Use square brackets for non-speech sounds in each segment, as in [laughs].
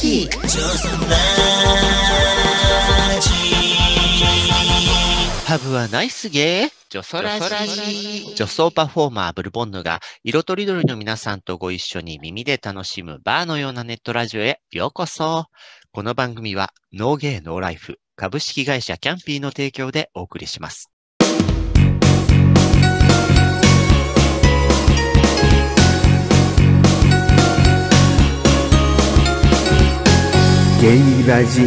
キブはナイスゲージョソラジー。女装パフォーマーブルボンヌが色とりどりの皆さんとご一緒に耳で楽しむバーのようなネットラジオへようこそ。この番組はノーゲーノーライフ株式会社キャンピーの提供でお送りします。ゲイラジ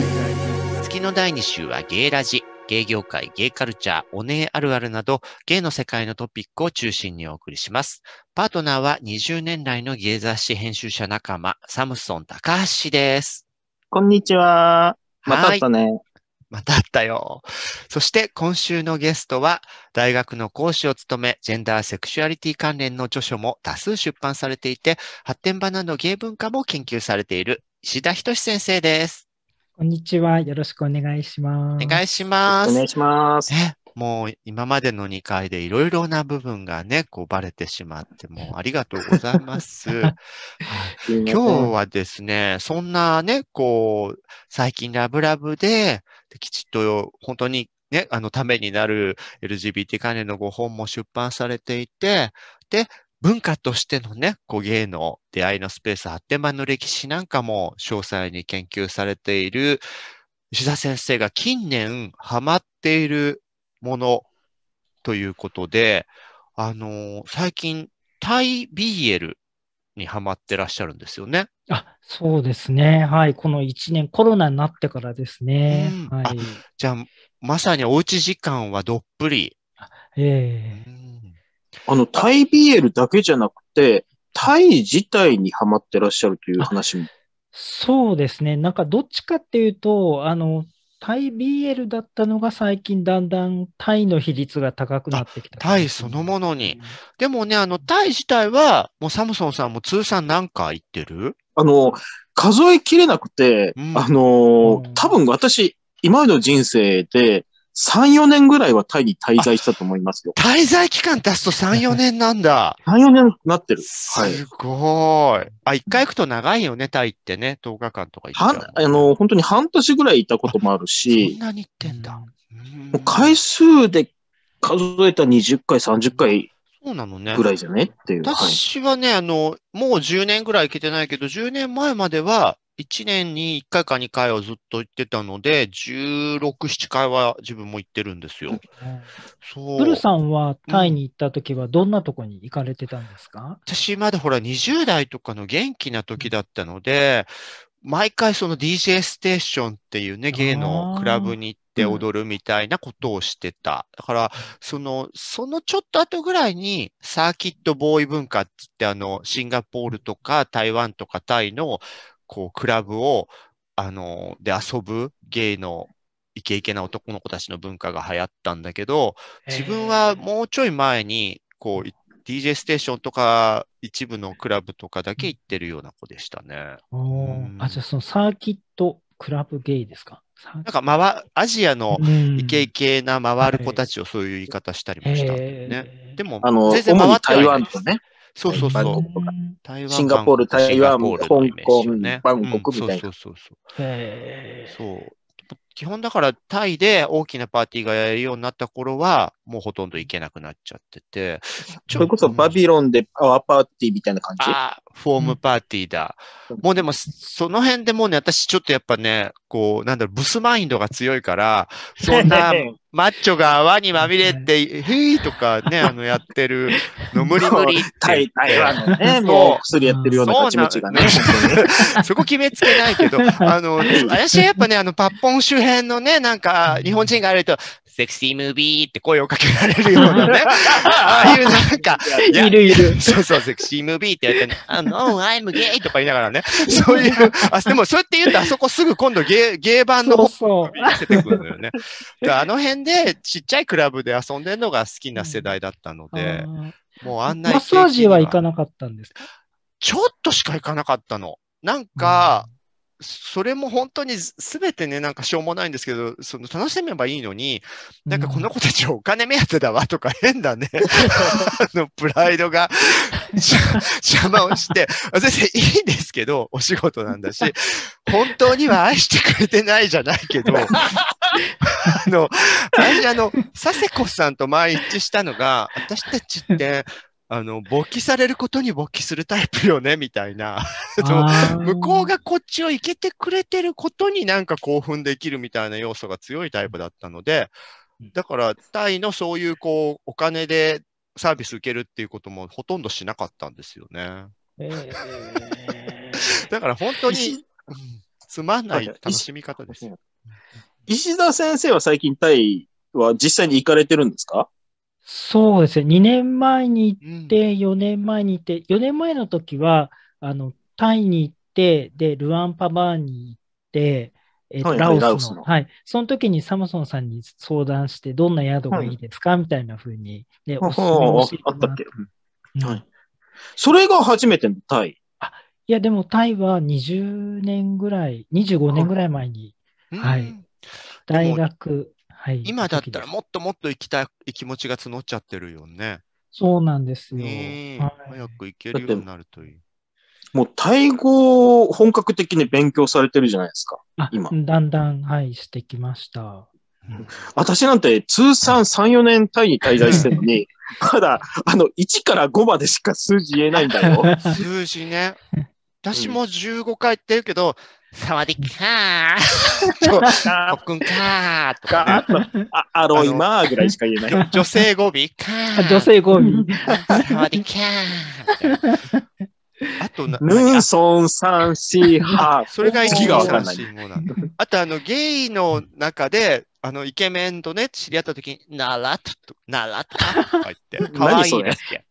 月の第2週はゲイラジゲイ業界、ゲイカルチャー、おねえあるあるなど、ゲイの世界のトピックを中心にお送りします。パートナーは20年来のゲイ雑誌編集者仲間、サムソン高橋です。こんにちは。またったね。またあったよ。そして今週のゲストは、大学の講師を務め、ジェンダーセクシュアリティ関連の著書も多数出版されていて、発展場など芸文化も研究されている石田仁先生です。こんにちは。よろしくお願いします。お願いします。お願いします。もう今までの2回でいろいろな部分がね、こうバレてしまって、もうありがとうございます。[laughs] 今日はですね、そんなね、こう、最近ラブラブで、きちっと本当にね、あの、ためになる LGBT 関連のご本も出版されていて、で、文化としてのね、こう芸能、出会いのスペース、発展間の歴史なんかも詳細に研究されている石田先生が近年ハマっているものということで、あのー、最近、タイ BL にハマってらっしゃるんですよね。あ、そうですね。はい。この1年、コロナになってからですね。うん、はい。じゃあ、まさにおうち時間はどっぷり。ええーあの、タイ BL だけじゃなくて、タイ自体にはまってらっしゃるという話も。そうですね。なんかどっちかっていうと、あの、タイ BL だったのが最近だんだんタイの比率が高くなってきた。タイそのものに。でもね、あの、タイ自体は、もうサムソンさんも通算何回行ってるあの、数えきれなくて、うん、あの、ん、多分私、今までの人生で、3、4年ぐらいはタイに滞在したと思いますよ。滞在期間出すと3、4年なんだ。3、[laughs] 4年なってる。はい、すごい。あ、1回行くと長いよね、タイってね。10日間とか行っはあの、本当に半年ぐらいいたこともあるし。そんなに行ってんだ。もう回数で数えた20回、30回そうなのね。ぐらいじゃねっていう。私はね、あの、もう10年ぐらい行けてないけど、10年前までは、1年に1回か2回はずっと行ってたので、16、7回は自分も行ってるんですよ。そう。ブルさんはタイに行った時はどんなとこに行かれてたんですか、うん、私まだほら20代とかの元気な時だったので、毎回その DJ ステーションっていうね、芸のクラブに行って踊るみたいなことをしてた。だから、その、そのちょっと後ぐらいに、サーキットボーイ文化ってって、あの、シンガポールとか台湾とかタイのこう、クラブを、あの、で遊ぶゲイのイケイケな男の子たちの文化が流行ったんだけど、自分はもうちょい前に、こう、DJ ステーションとか一部のクラブとかだけ行ってるような子でしたね。あ、じゃあそのサーキット、クラブゲイですかなんかわ、アジアのイケイケな回る子たちをそういう言い方したりもしたね。でも、あの、全然回っては台湾とね、そうそうそう。シンガポール、台湾、香港、バンコクみたいな。うん、そうそうそうそう。そう基本だからタイで大きなパーティーがやるようになった頃は、もうほとんど行けなくなっちゃってて。それこそバビロンでパワーパーティーみたいな感じあフォームパーティーだ。うん、もうでも、その辺でもうね、私ちょっとやっぱね、こう、なんだろう、ブスマインドが強いから、[laughs] そんな [laughs] マッチョが泡にまみれて、へいとかね、あの、やってるの無理無理って。台湾のね、もう薬やってるような気持ちがね。そこ決めつけないけど、あの、私 [laughs] はやっぱね、あの、パッポン周辺のね、なんか、日本人がいると、セクシームービーって声をかけられるようなね、ああいうなんか、[laughs] いるいる。そうそう、セクシームービーってやってね、あの、アイムゲイとか言いながらね、[laughs] そういう、あ、でもそうやって言うと、あそこすぐ今度ゲー、ゲー版の見せてくるのよね。そうそうあの辺でちっちゃいクラブで遊んでるのが好きな世代だったので、もう案内マッサージは行かなかったんですかちょっとしか行かなかったの。なんか、それも本当に全てね、なんかしょうもないんですけど、その楽しめばいいのに、なんかこの子たちお金目当てだわとか変だね。[laughs] あの、プライドが邪魔をして、先生いいんですけど、お仕事なんだし、本当には愛してくれてないじゃないけど、あの、私あの、佐世子さんと前一致したのが、私たちって、あの勃起されることに勃起するタイプよねみたいな [laughs] 向こうがこっちをいけてくれてることになんか興奮できるみたいな要素が強いタイプだったのでだからタイのそういうこうお金でサービス受けるっていうこともほとんどしなかったんですよね。えー、[laughs] だから本当につまんない楽しみ方です。石田先生は最近タイは実際に行かれてるんですかそうですね。2年前に行って、4年前に行って、4年前の時は、あの、タイに行って、で、ルアンパバーに行って、えーと、はい、ラオスの、スのはい。その時にサムソンさんに相談して、どんな宿がいいですか、はい、みたいなふうに、ね、おすすめをったっうん、はい。それが初めてのタイ。あ、いや、でもタイは20年ぐらい、25年ぐらい前に、はい。大学はい、今だったらもっともっと行きたい気持ちが募っちゃってるよね。そうなんですよ。ねはい、早く行けるようになるといい。もうタイ語を本格的に勉強されてるじゃないですか、今。だんだん、はい、してきました。私なんて通算3、4年タイに滞在してるのに、まだ、あの、1から5までしか数字言えないんだよ。[laughs] 数字ね。私も15回言ってるけど、サワディカーと、[laughs] 特訓かーとか、ね、あアロイマーぐらいしか言えない。女性語尾かー。女性語尾。サワディカー。あとな、ヌーソンサンシーハー。それが一気がわかんない。あと、あの、ゲイの中で、あの、イケメンとね、知り合った時に、ならっと、ならとか言って、か [laughs] わい [laughs] いですけ。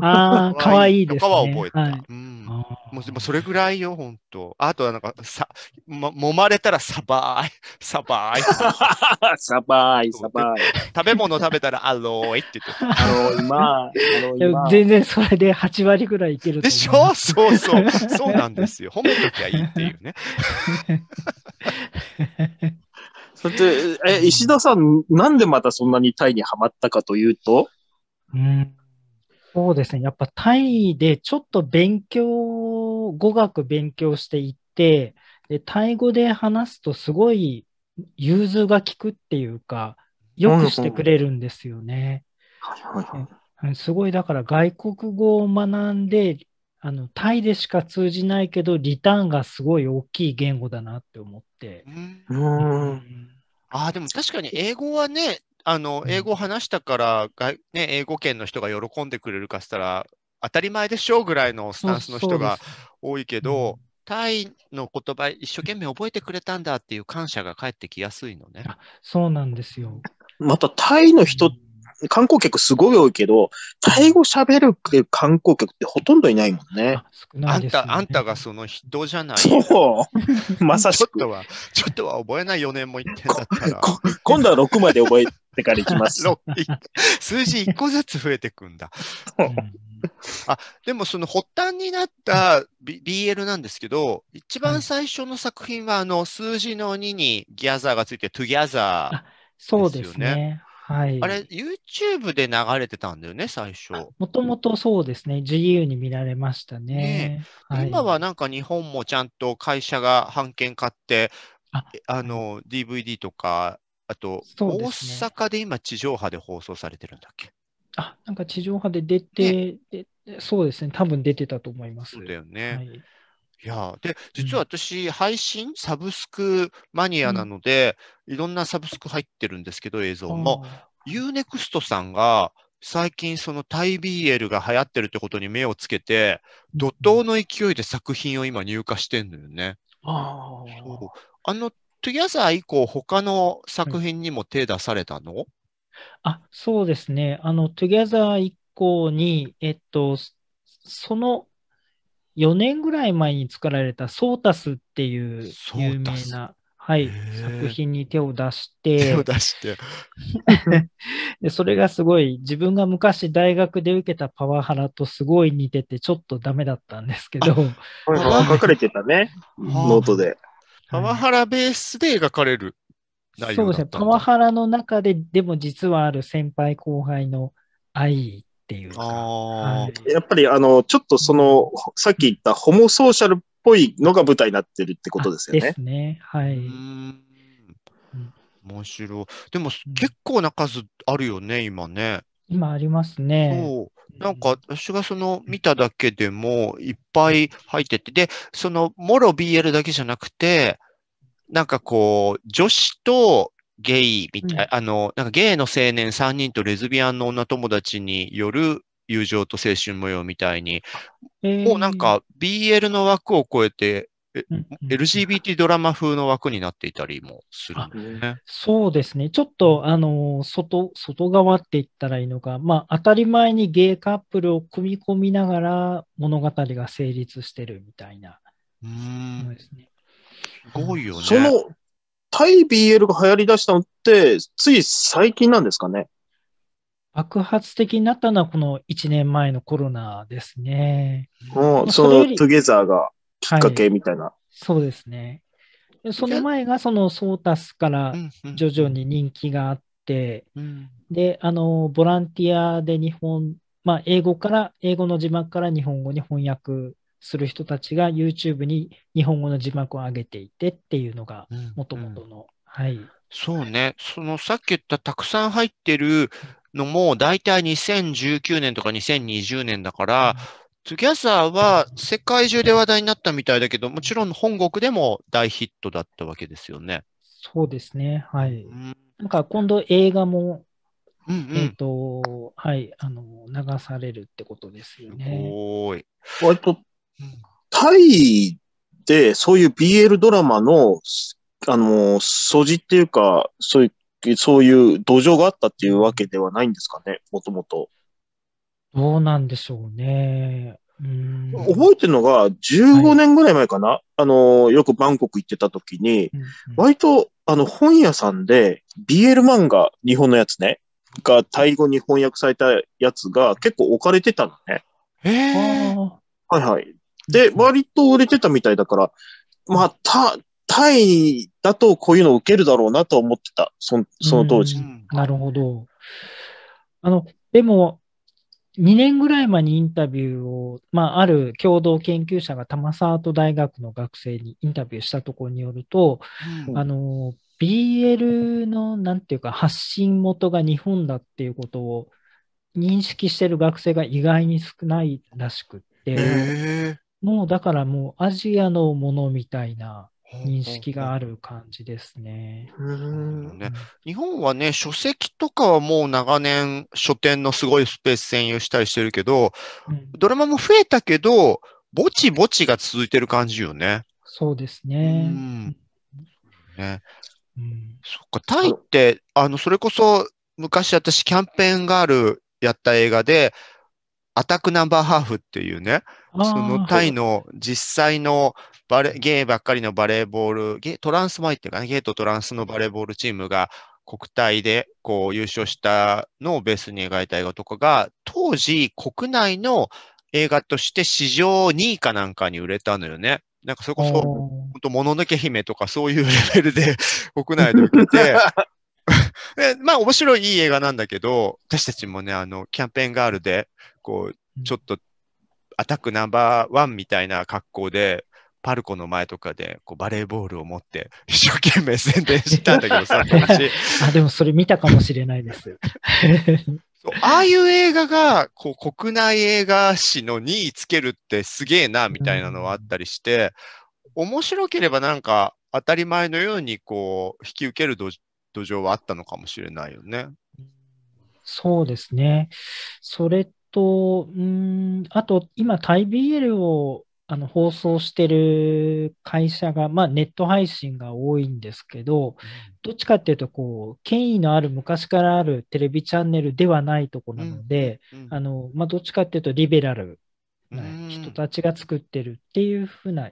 ああ、かわいいです、ね。は覚えた。はい、うん。もう、それぐらいよ、本当あとはなんか、さ、ま、揉まれたらサバーイ、サバーイ。[laughs] サバーイ、サバーイ。食べ物食べたらアローイって言って。アローイ、まあ、全然それで8割ぐらいいけるでしょそうそう。そうなんですよ。褒めときゃいいっていうね。それえ、石田さん、なんでまたそんなにタイにはまったかというとうん。そうですね。やっぱタイでちょっと勉強、語学勉強していって、で、タイ語で話すとすごい融通が利くっていうか、よくしてくれるんですよね。すごい、だから外国語を学んで、あの、タイでしか通じないけど、リターンがすごい大きい言語だなって思って。うん。うん、ああ、でも確かに英語はね、あの、英語話したから、ね、英語圏の人が喜んでくれるかしたら、当たり前でしょうぐらいのスタンスの人が多いけど、タイの言葉一生懸命覚えてくれたんだっていう感謝が返ってきやすいのね。そうなんですよ。またタイの人っ観光客すごい多いけど、タイ語喋る観光客ってほとんどいないもんね。ねあんた、あんたがその人じゃない。そう。[laughs] まさしく。ちょっとは、ちょっとは覚えない4年も言ってんだったら。今度は6まで覚えてからいきます。[laughs] 数字1個ずつ増えていくんだ。あでもその発端になった BL なんですけど、一番最初の作品はあの数字の2にギャザーがついて、トゥギャザー、ね、そうですね。はい。あれ、YouTube で流れてたんだよね、最初。もともとそうですね、自由に見られましたね。ねはい、今はなんか日本もちゃんと会社が版権買って、ああの、DVD とか、あと、ね、大阪で今地上波で放送されてるんだっけあ、なんか地上波で出て、ね、そうですね、多分出てたと思います。そうだよね。はいいや、で、実は私、配信、サブスクマニアなので、いろんなサブスク入ってるんですけど、映像も。ユーネクストさんが、最近そのタイ BL が流行ってるってことに目をつけて、怒涛の勢いで作品を今入荷してんのよね。ああの、トゥギャザー以降、他の作品にも手出されたの、はい、あ、そうですね。あの、トゥギャザー以降に、えっと、その4年ぐらい前に作られたソータスっていう有名な、はい、作品に手を出して。[laughs] 手を出して [laughs] で。それがすごい、自分が昔大学で受けたパワハラとすごい似てて、ちょっとダメだったんですけど。書かれてたね、ノートで。パワハラベースで描かれるそうですね。パワハラの中で、でも実はある先輩後輩の愛っていうか。はい、やっぱりあの、ちょっとその、さっき言ったホモソーシャルっぽいのが舞台になってるってことですよね。ですね。はい。面白い。でも結構な数あるよね、今ね。今ありますね。そう。なんか私がその見ただけでもいっぱい入ってて、で、そのもろ BL だけじゃなくて、なんかこう、女子とゲイみたい、な、うん、あの、なんかゲイの青年3人とレズビアンの女友達による友情と青春模様みたいに、もうなんか BL の枠を超えて、うん、LGBT ドラマ風の枠になっていたりもするんね。そうですね。ちょっと、あの、外、外側って言ったらいいのか、まあ、当たり前にゲイカップルを組み込みながら物語が成立してるみたいな。うん。そうですね。すごいよね。そのタイ BL が流行り出したのって、つい最近なんですかね。爆発的になったのはこの1年前のコロナですね。もうそのトゥゲザーがきっかけみたいな。はい、そうですね。その前がそのソータスから徐々に人気があって、うん、で、あの、ボランティアで日本、まあ、英語から、英語の字幕から日本語に翻訳する人たちが YouTube に日本語の字幕を上げていてっていうのがもともとの、はい。そうね、そのさっき言ったたくさん入ってるのも大体2019年とか2020年だから、トゥギャザーは世界中で話題になったみたいだけど、もちろん本国でも大ヒットだったわけですよね。そうですね、はい。うん、なんか今度映画も、うんうん、えっ、ー、と、はい、あの、流されるってことですよね。おごい。割とタイでそういう BL ドラマの、あの、素地っていうか、そういう、そういう土壌があったっていうわけではないんですかね、もともと。どうなんでしょうね。うん覚えてるのが、15年ぐらい前かな、はい、あの、よくバンコク行ってた時に、うんうん、割と、あの、本屋さんで、BL 漫画、日本のやつね、が、タイ語に翻訳されたやつが結構置かれてたのね。へー。はいはい。で、割と売れてたみたいだから、まあ、た、タイだとこういうのを受けるだろうなと思ってた、そその当時。なるほど。あの、でも、2年ぐらい前にインタビューを、まあ、ある共同研究者がサ沢ト大学の学生にインタビューしたところによると、うん、あの、BL の、なんていうか、発信元が日本だっていうことを認識してる学生が意外に少ないらしくって、もうだからもうアジアのものみたいな認識がある感じですね。日本はね、書籍とかはもう長年書店のすごいスペース占有したりしてるけど、うん、ドラマも増えたけど、ぼちぼちが続いてる感じよね。そうですね。うん、ね、うん、そっか、タイって、あの、それこそ昔私キャンペーンガールやった映画で、アタックナンバーハーフっていうね、そのタイの実際のバレゲイばっかりのバレーボール、ゲトランスマイっていうかね、ゲーとトランスのバレーボールチームが国体でこう優勝したのをベースに描いた映画とかが、当時国内の映画として史上2位かなんかに売れたのよね。なんかそれこそ、本当もののけ姫とかそういうレベルで [laughs] 国内で売れて、[laughs] でまあ面白いいい映画なんだけど、私たちもね、あの、キャンペーンガールで、こう、ちょっとアタックナンバーワンみたいな格好で、パルコの前とかでこうバレーボールを持って一生懸命宣伝したんだけどさ [laughs] あでもそれ見たかもしれないです [laughs] ああいう映画がこう国内映画史の2位つけるってすげえなみたいなのはあったりして、うん、面白ければなんか当たり前のようにこう引き受ける土壌はあったのかもしれないよね。そうですね。それと、うん、あと、今、タイ BL をあの放送してる会社が、まあ、ネット配信が多いんですけど、どっちかっていうとこう権威のある昔からあるテレビチャンネルではないところなので、あのまあ、どっちかっていうとリベラルな人たちが作ってるっていうふうな、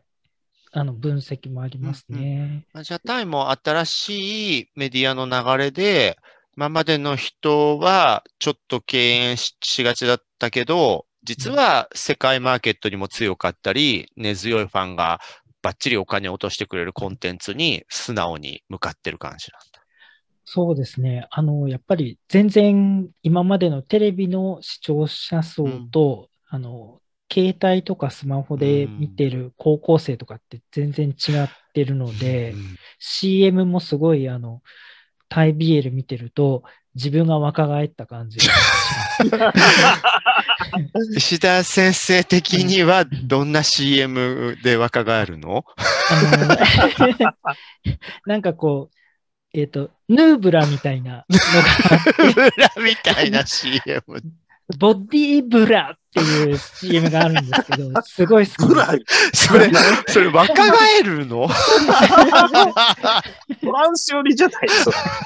あの分析もありますね。うんうん、じゃあタイも新しいメディアの流れで今までの人はちょっと敬遠しがちだっったけど、実は世界マーケットにも強かったり、根強いファンがバッチリお金を落としてくれるコンテンツに素直に向かってる感じなんだ。そうですね。あの、やっぱり全然今までのテレビの視聴者層と、うん、あの、携帯とかスマホで見てる高校生とかって全然違ってるので、うん、CM もすごいあの、タイビエル見てると、自分が若返った感じ [laughs] 石田先生的にはどんな CM で若返るの [laughs] なんかこう、えっ、ー、と、ヌーブラみたいなのが。[laughs] ヌーブラみたいな CM。ボディーブラっっていう CM があるんですけど、[laughs] すごい好きです。それ、それ若返るの [laughs] ランス寄りじゃないですか。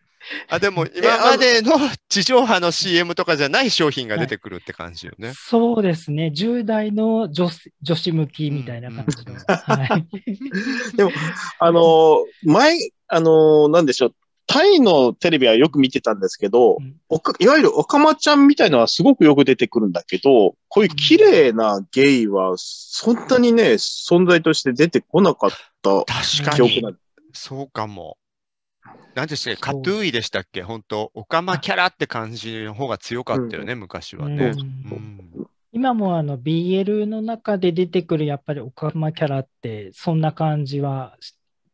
[laughs] あでも今までの地上波の CM とかじゃない商品が出てくるって感じよね。はい、そうですね。10代の女女子向きみたいな感じの。はい、でも、あの、前、あの、なんでしょう。タイのテレビはよく見てたんですけど、うん、いわゆるオカマちゃんみたいのはすごくよく出てくるんだけど、こういう綺麗なゲイは、そんなにね、存在として出てこなかった記憶なんそうかも。何でしたっけカトゥーイでしたっけ本当オカマキャラって感じの方が強かったよね、うん、昔はね。今もあの BL の中で出てくるやっぱりオカマキャラってそんな感じは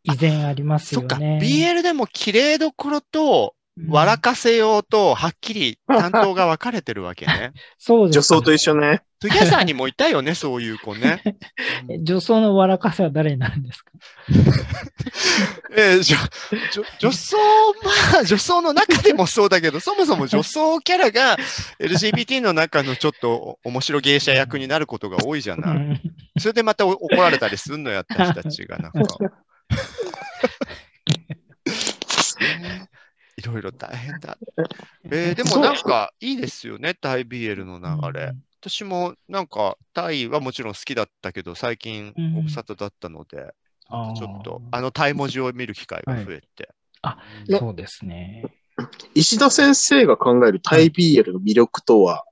依然ありますよね。そっか、BL でも綺麗どころと、笑かせようと、はっきり担当が分かれてるわけね。[laughs] そうです、ね。女装と一緒ね。トゥギャザーにもいたよね、そういう子ね。[laughs] 女装の笑かせは誰になるんですか [laughs] えー、女、女装、まあ、女装の中でもそうだけど、そもそも女装キャラが LGBT の中のちょっと面白芸者役になることが多いじゃない。それでまた怒られたりすんのやった人たちが、なんか。[laughs] いろいろ大変だ。[laughs] えー、でもなんかいいですよね、タイ BL の流れ。うん、私もなんかタイはもちろん好きだったけど、最近おふさとだったので、うん、ちょっとあのタイ文字を見る機会が増えて。はい、あ、そうですね。石田先生が考えるタイ BL の魅力とは、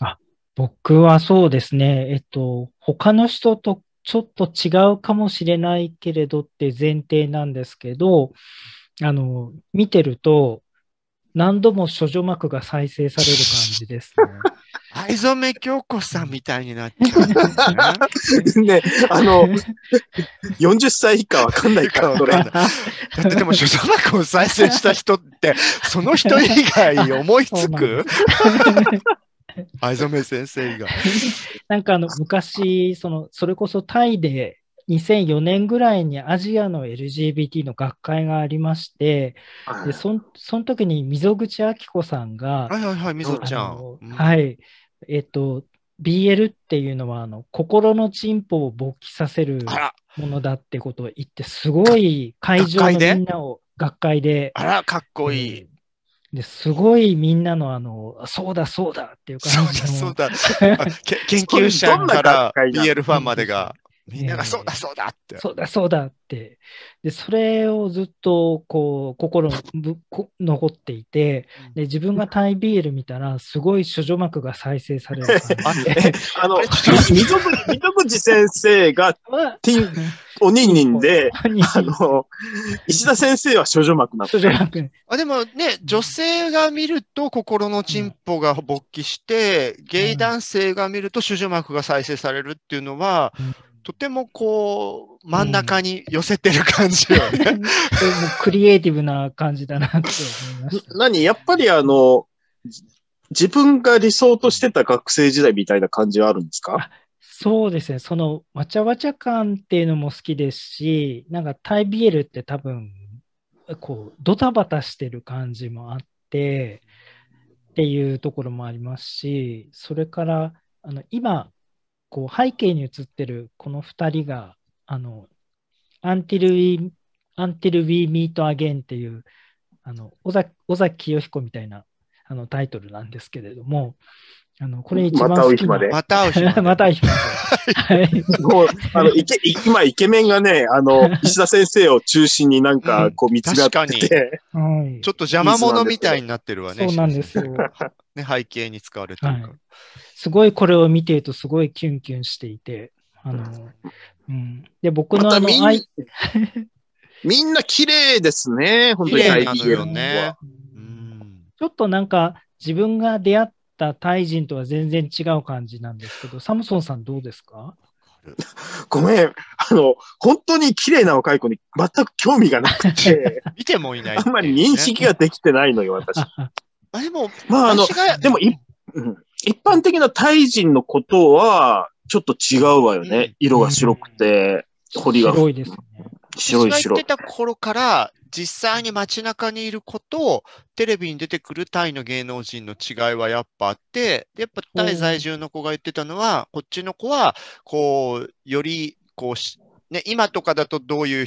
はい、あ僕はそうですね、えっと、他の人とちょっと違うかもしれないけれどって前提なんですけど、あの、見てると、何度も処女膜が再生される感じですね。[laughs] 藍染京子さんみたいになっちゃう、ね。ね、あの、40歳以下わかんないから、それ。[laughs] だってでも、処女膜を再生した人って、その人以外思いつく [laughs] 藍染先生が。[laughs] なんかあの昔その、それこそタイで2004年ぐらいにアジアの LGBT の学会がありまして、でそその時に溝口明子さんが、はいはいはい、溝ちゃん。はい。えっ、ー、と、BL っていうのはあの心のチンポを勃起させるものだってことを言って、すごい会場のみんなを学会で。あら、かっこいい。ですごいみんなのあの、そうだそうだっていう感じそうだそうだ。[laughs] 研究者から BL ファンまでが。みんながそうだそうだって。えー、そうだそうだって。で、それをずっとこう、心ぶこ残っていて、で、自分がタイビール見たら、すごい処女膜が再生される感じ [laughs] あの、溝口、溝口先生が、ティン、おにんにんで、あの、石田先生は処女膜なっ女あでもね、女性が見ると心のチンポが勃起して、うん、ゲイ男性が見ると処女膜が再生されるっていうのは、うんとてもこう、真ん中に寄せてる感じよね。うん、もクリエイティブな感じだなって思いました。[laughs] 何やっぱりあの、自分が理想としてた学生時代みたいな感じはあるんですかそうですね。その、わちゃわちゃ感っていうのも好きですし、なんかタイビエルって多分、こう、ドタバタしてる感じもあって、っていうところもありますし、それから、あの、今、こう背景に映ってるこの2人が、あの、Until We, Until We Meet Again っていう、あの、尾崎尾崎清彦みたいなあのタイトルなんですけれども、あの、これ一番また会また会う日まで。また会う日まで。は [laughs] い。[laughs] あの、いけ、今、イケメンがね、あの、[laughs] 石田先生を中心になんか、こう、見つめってて、はい、ちょっと邪魔者みたいになってるわね。そうなんですよ。ね、背景に使われてるから。はいすごいこれを見てるとすごいキュンキュンしていて、あの、うん。で、僕のあの、ま、み [laughs] みんな綺麗ですね、本当によね。ちょっとなんか自分が出会ったタイ人とは全然違う感じなんですけど、サムソンさんどうですか [laughs] ごめん、あの、本当に綺麗な若い子に全く興味がなくて、[laughs] 見てもいない、ね、あんまり認識ができてないのよ、私。あでも、まあ、あの、でも一一般的なタイ人のことは、ちょっと違うわよね。色が白くて、彫りが。白いですね。白い白い。言ってた頃から、実際に街中にいる子と、テレビに出てくるタイの芸能人の違いはやっぱあって、やっぱタイ在住の子が言ってたのは、こっちの子は、こう、より、こう、ね、今とかだとどういう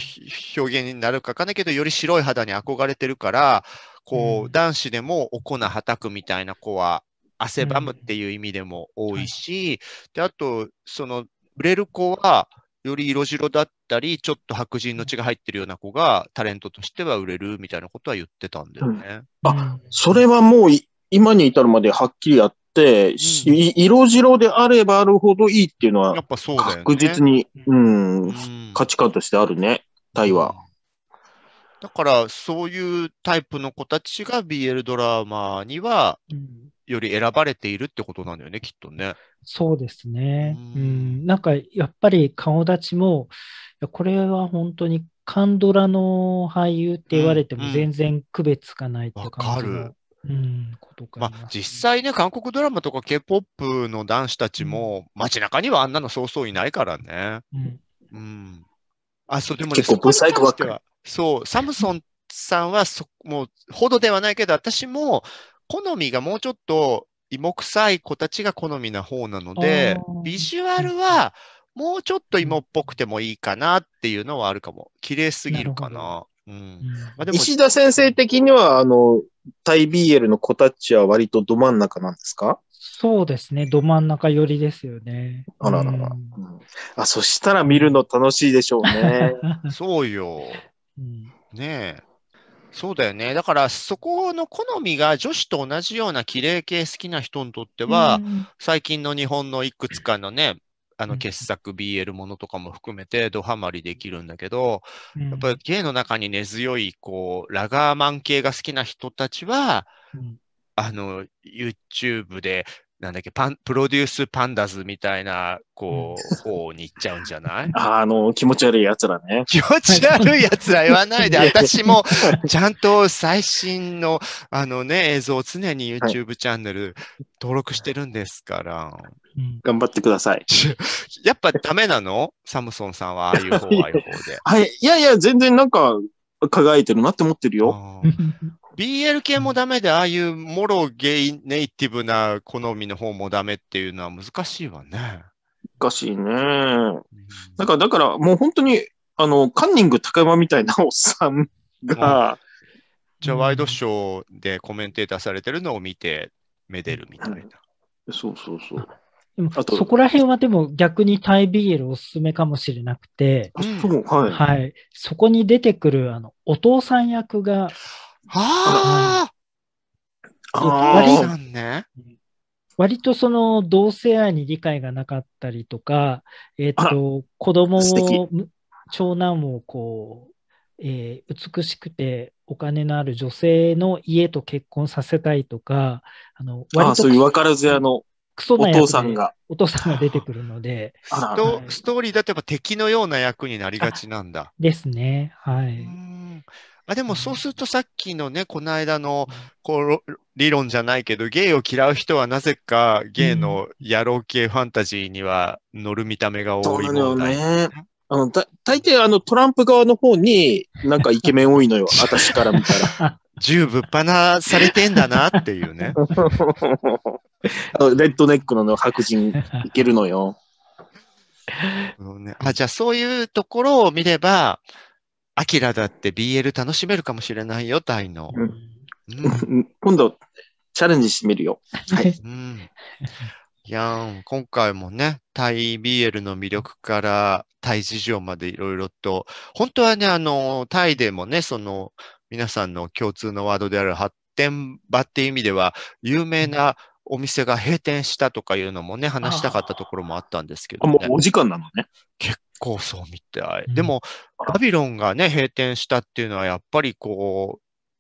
表現になるかかんないけど、より白い肌に憧れてるから、こう、うん、男子でもお粉はたくみたいな子は汗ばむっていう意味でも多いし、うんはい、であと、その売れる子は、より色白だったり、ちょっと白人の血が入ってるような子が、タレントとしては売れるみたいなことは言ってたんだよね。うん、あそれはもう今に至るまではっきりやって、うん、色白であればあるほどいいっていうのは、やっぱそうだよ確実に、うん、価値観としてあるね、タイは。だからそういうタイプの子たちが BL ドラマにはより選ばれているってことなんだよね、うん、きっとね。そうですね。うん、うん、なんかやっぱり顔立ちも、これは本当にカンドラの俳優って言われても全然区別がないって感じ、うん、かる。うん、ことかまあ、実際ね、韓国ドラマとか K-POP の男子たちも、街中にはあんなのそうそういないからね。うん。うん、あ、そう、でも、ね、結構ブサイクばっかそう、サムソンさんはそ、もう、ほどではないけど、私も、好みがもうちょっと、芋臭い子たちが好みな方なので、ビジュアルは、もうちょっと芋っぽくてもいいかなっていうのはあるかも。綺麗すぎるかな。なうんまあ、でも石田先生的には、あの、タイ BL の子たちは割とど真ん中なんですかそうですね。ど真ん中寄りですよね。あららら。うん、あ、そしたら見るの楽しいでしょうね。[laughs] そうよ。うん、ねえ。そうだよね。だからそこの好みが女子と同じような綺麗系好きな人にとっては、うん、最近の日本のいくつかのね、あの傑作 BL ものとかも含めてドハマりできるんだけど、うん、やっぱり芸の中に根強いこうラガーマン系が好きな人たちは、うん、あの YouTube でなんだっけパンプロデュースパンダズみたいな、こう、方に行っちゃうんじゃない [laughs] ああの、気持ち悪い奴らね。気持ち悪い奴ら言わないで、[laughs] 私もちゃんと最新の、あのね、映像を常に YouTube チャンネル登録してるんですから。頑張ってください。[laughs] やっぱダメなのサムソンさんは、ああいう方、ああいう方で。はい、いやいや、全然なんか、輝いてるなって思ってるよ。BL 系もダメで、ああいうモロゲイネイティブな好みの方もダメっていうのは難しいわね。難しいね。だから、だからもう本当に、あの、カンニング高山みたいなおっさんが。じゃあ、ワイドショーでコメンテーターされてるのを見て、めでるみたいな。うん、そうそうそう。でもそこら辺はでも逆にタイ BL おすすめかもしれなくて、はい、はい。そこに出てくるあのお父さん役が、ああ割さ割とその同性愛に理解がなかったりとか、えっ、ー、と、子供を、長男をこう、えー、美しくてお金のある女性の家と結婚させたいとか、あの、割とそういう分からず屋の、クソなお父さんが。お父さんが出てくるので。ストーリーだとやっぱ敵のような役になりがちなんだ。ですね。はい。あ、でもそうするとさっきのね、この間の、こう、理論じゃないけど、ゲイを嫌う人はなぜかゲイの野郎系ファンタジーには乗る見た目が多いね。そうよね。あの、大抵あの、トランプ側の方に、なんかイケメン多いのよ。[laughs] 私から見たら。銃ぶっ放されてんだなっていうね。[laughs] あのレッドネックの白人いけるのよ。[laughs] ね、あじゃあそういうところを見れば、アキラだって BL 楽しめるかもしれないよ、タイの。今度、チャレンジしてみるよ。はい。うん、いやん、今回もね、タイ BL の魅力から、タイ事情までいろいろと、本当はね、あの、タイでもね、その、皆さんの共通のワードである発展場っていう意味では、有名な、うんお店が閉店したとかいうのもね、話したかったところもあったんですけど、ね、もうお時間なのね。結構そうみたい。うん、でも、バビロンがね、閉店したっていうのは、やっぱりこ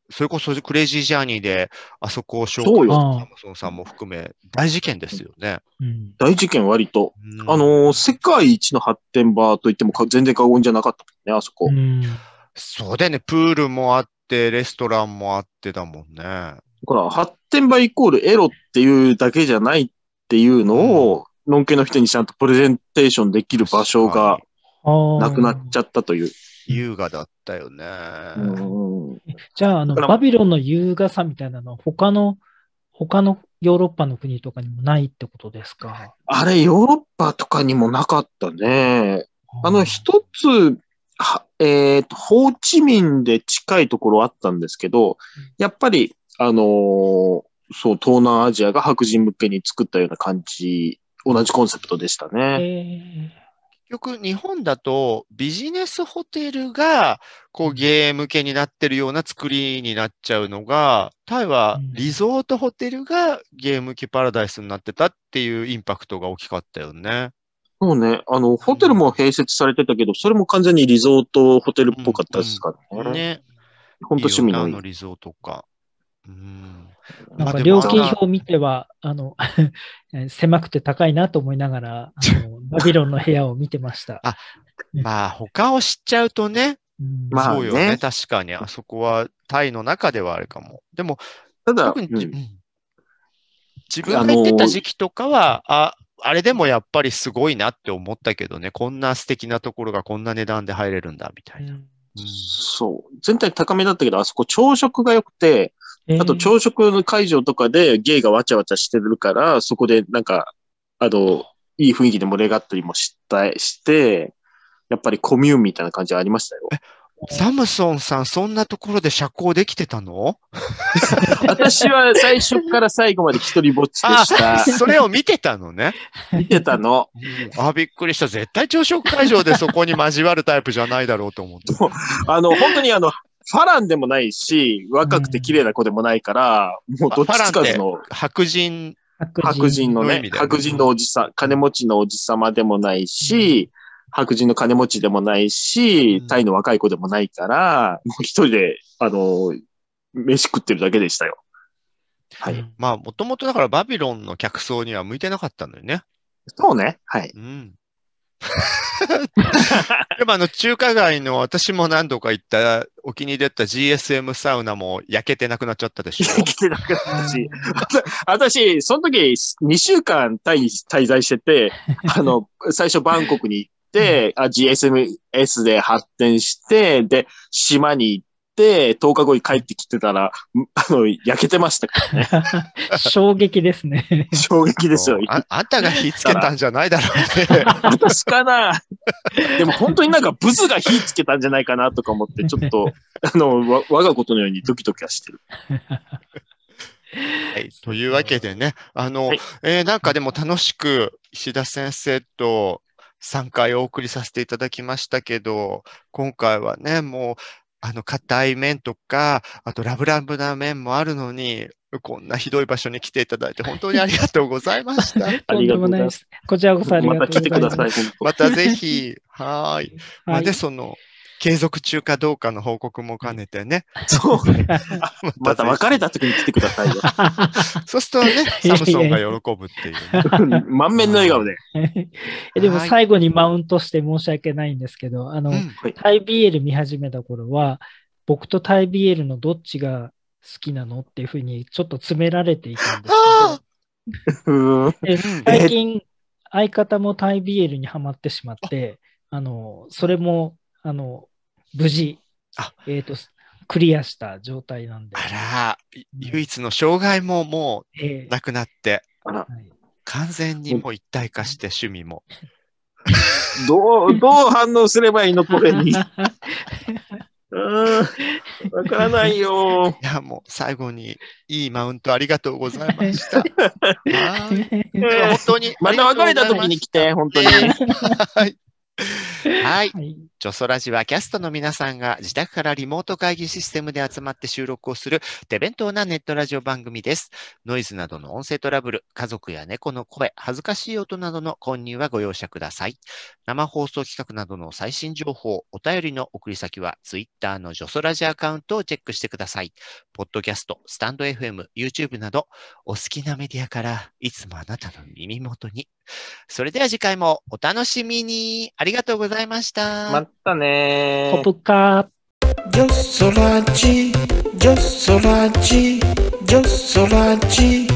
う、それこそクレイジージャーニーで、あそこを紹介したハムソンさんも含め、大事件ですよね。うん、大事件、割と。うん、あの、世界一の発展場といっても全然過言じゃなかったもんね、あそこ。そうだよね、プールもあって、レストランもあってだもんね。ほら、発展場イコールエロっていうだけじゃないっていうのを、のんけの人にちゃんとプレゼンテーションできる場所がなくなっちゃったという。優雅だったよね。じゃあ、あの、バビロンの優雅さみたいなのは他の、他のヨーロッパの国とかにもないってことですかあれ、ヨーロッパとかにもなかったね。あの、一つ、えっ、ー、と、ホーチミンで近いところあったんですけど、やっぱりあのー、そう、東南アジアが白人向けに作ったような感じ、同じコンセプトでしたね。結局、日本だとビジネスホテルがこうゲーム系になってるような作りになっちゃうのが、タイはリゾートホテルがゲーム機パラダイスになってたっていうインパクトが大きかったよね。そうね。あの、ホテルも併設されてたけど、それも完全にリゾートホテルっぽかったですからね。うんうん、ね。本当趣味のいい。のリゾートか。うん、なんか料金表を見ては、あの [laughs] 狭くて高いなと思いながら、の [laughs] バビロンの部屋を見てました。あまあ、他を知っちゃうとね、うん、そうよね、まあね、確かに、あそこはタイの中ではあるかも。でも、ただ、うん、自分が行ってた時期とかは、ああれでもやっぱりすごいなって思ったけどね、こんな素敵なところがこんな値段で入れるんだみたいな。うん、そう。全体高めだったけど、あそこ朝食が良くて、あと朝食の会場とかでゲイがわちゃわちゃしてるから、そこでなんか、あの、いい雰囲気で盛り上がったりもしたして、やっぱりコミューンみたいな感じはありましたよ。サムソンさん、そんなところで社交できてたの [laughs] 私は最初から最後まで一人ぼっちでした。それを見てたのね。見てたの。あ、びっくりした。絶対朝食会場でそこに交わるタイプじゃないだろうと思って。あの、本当にあの、ファランでもないし、若くて綺麗な子でもないから、うん、もうどっちつかずの。白人。白人のね、白人のおじさん、金持ちのおじさまでもないし、うん、白人の金持ちでもないし、タイの若い子でもないから、もう一人で、あの、飯食ってるだけでしたよ。はい。まあ、もともとだからバビロンの客層には向いてなかったんだよね。そうね。はい。うん。[laughs] でもあの中華街の私も何度か行ったお気に入りだった GSM サウナも焼けてなくなっちゃったでしょ。焼けてなくなったし。[laughs] 私、その時2週間タイに滞在してて、[laughs] あの、最初バンコクに行って、GSMS で発展して、で、島に行っ、10日後に帰ってきてたら、[laughs] あの、焼けてましたからね。[laughs] 衝撃ですね。[laughs] 衝撃ですよ。ああんたが火つけたんじゃないだろうね。私かな。でも本当になんかブズが火つけたんじゃないかなとか思って、ちょっと、あの、我がことのようにドキドキはしてる。はい、というわけでね、あの、はい、えー、なんかでも楽しく石田先生と3回お送りさせていただきましたけど、今回はね、もうあの、硬い面とか、あとラブラブな面もあるのに、こんなひどい場所に来ていただいて、本当にありがとうございました。[laughs] ありがとうございます。こちらこそありがとうございます。また来てください。またぜひ、はい。まあ、で、その、継続中かどうかの報告も兼ねてね。[laughs] そう。[laughs] また別れた時に来てくださいよ。[laughs] そうするとね、サムソンが喜ぶっていう、ね。満面の笑顔で。でも最後にマウントして申し訳ないんですけど、あの、うん、タイ BL 見始めた頃は、僕とタイ BL のどっちが好きなのっていうふうにちょっと詰められていたんですけど、最近相方もタイ BL にはまってしまって、あの、それもあの、無事、えっ、ー、と、クリアした状態なんで。あら、唯一の障害ももうなくなって、えー、完全にもう一体化して趣味も。[laughs] どう、どう反応すればいいのこれに。[laughs] うん、わからないよ。[laughs] いや、もう最後にいいマウントありがとうございました。本当に。また別れた時に来て、本当に。はい。はい。ジョソラジはキャストの皆さんが自宅からリモート会議システムで集まって収録をする手弁当なネットラジオ番組です。ノイズなどの音声トラブル、家族や猫の声、恥ずかしい音などの混入はご容赦ください。生放送企画などの最新情報、お便りの送り先は Twitter のジョソラジアカウントをチェックしてください。ポッドキャスト、スタンド FM、YouTube など、お好きなメディアからいつもあなたの耳元に。それでは次回もお楽しみに。ありがとうございました。またねポプカジョソラチ、ジョソラチ、ジョソラチ。